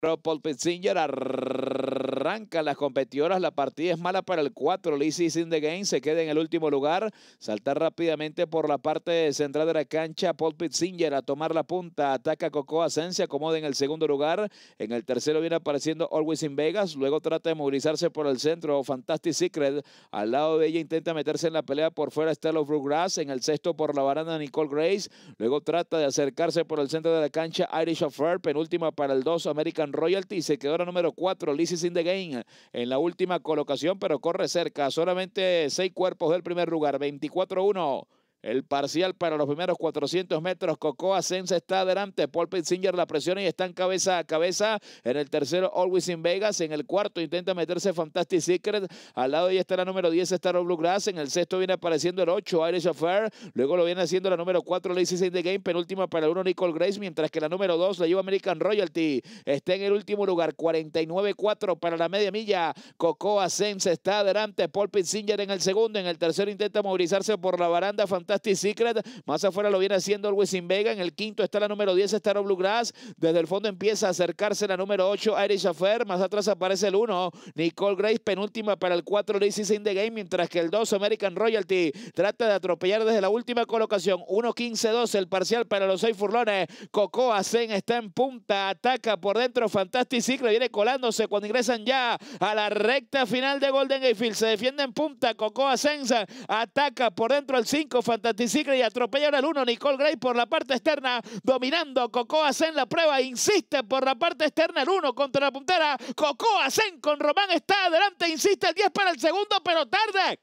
Paul Pitzinger arranca las competidoras, la partida es mala para el 4. Lizzie in the game se queda en el último lugar. Saltar rápidamente por la parte central de la cancha. Paul Pitzinger a tomar la punta. Ataca Coco Asensio, acomoda en el segundo lugar. En el tercero viene apareciendo Always in Vegas. Luego trata de movilizarse por el centro. Fantastic Secret al lado de ella intenta meterse en la pelea. Por fuera está of Grass. En el sexto por la baranda Nicole Grace. Luego trata de acercarse por el centro de la cancha. Irish Affair, penúltima para el 2 American Royalty. Se quedó la número 4 Lizzie in the en la última colocación, pero corre cerca. Solamente seis cuerpos del primer lugar. 24-1. El parcial para los primeros 400 metros, Cocoa Sense está adelante, Paul Pitzinger la presiona y están cabeza a cabeza. En el tercero, Always in Vegas. En el cuarto, intenta meterse Fantastic Secret. Al lado y está la número 10, Star of Bluegrass. En el sexto viene apareciendo el 8, Irish Affair. Luego lo viene haciendo la número 4, Lazy in the Game. Penúltima para el 1, Nicole Grace. Mientras que la número 2 la lleva American Royalty. Está en el último lugar, 49-4 para la media milla. Cocoa Sense está adelante, Paul Pitzinger en el segundo. En el tercero intenta movilizarse por la baranda. Fantastic Fantastic Secret. Más afuera lo viene haciendo el in Vega. En el quinto está la número 10, Star of Bluegrass. Desde el fondo empieza a acercarse la número 8, Irish Affair. Más atrás aparece el 1, Nicole Grace, penúltima para el 4, Lizzie's in the Game. Mientras que el 2, American Royalty, trata de atropellar desde la última colocación. 1-15-12 el parcial para los 6 furlones. Cocoa Sen está en punta, ataca por dentro. Fantastic Secret viene colándose cuando ingresan ya a la recta final de Golden Gate Field. Se defiende en punta. Cocoa Zen ataca por dentro al 5. Fantasticycle y atropella al 1. Nicole Gray por la parte externa, dominando. Coco hacen la prueba, insiste por la parte externa el 1 contra la puntera. Coco hacen con Román está adelante, insiste el 10 para el segundo, pero tarde.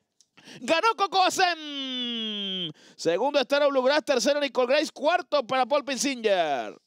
Ganó Coco hacen Segundo está Bluegrass. tercero Nicole Grace, cuarto para Paul Pinsinger.